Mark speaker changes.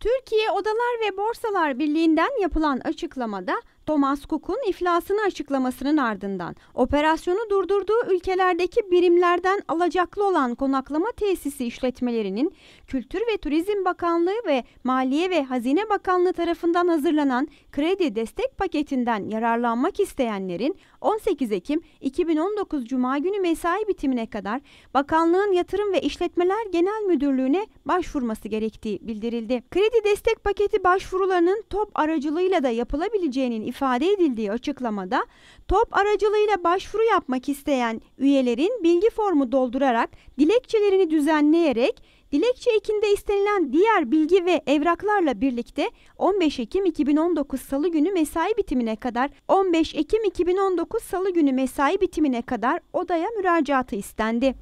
Speaker 1: Türkiye Odalar ve Borsalar Birliği'nden yapılan açıklamada Thomas Cook'un iflasını açıklamasının ardından operasyonu durdurduğu ülkelerdeki birimlerden alacaklı olan konaklama tesisi işletmelerinin Kültür ve Turizm Bakanlığı ve Maliye ve Hazine Bakanlığı tarafından hazırlanan kredi destek paketinden yararlanmak isteyenlerin 18 Ekim 2019 Cuma günü mesai bitimine kadar Bakanlığın Yatırım ve İşletmeler Genel Müdürlüğü'ne başvurması gerektiği bildirildi. Kredi destek paketi başvurularının top aracılığıyla da yapılabileceğinin ifadesi ifade edildiği açıklamada top aracılığıyla başvuru yapmak isteyen üyelerin bilgi formu doldurarak dilekçelerini düzenleyerek dilekçe ekinde istenilen diğer bilgi ve evraklarla birlikte 15 Ekim 2019 Salı günü mesai bitimine kadar 15 Ekim 2019 Salı günü mesai bitimine kadar odaya müracaatı istendi.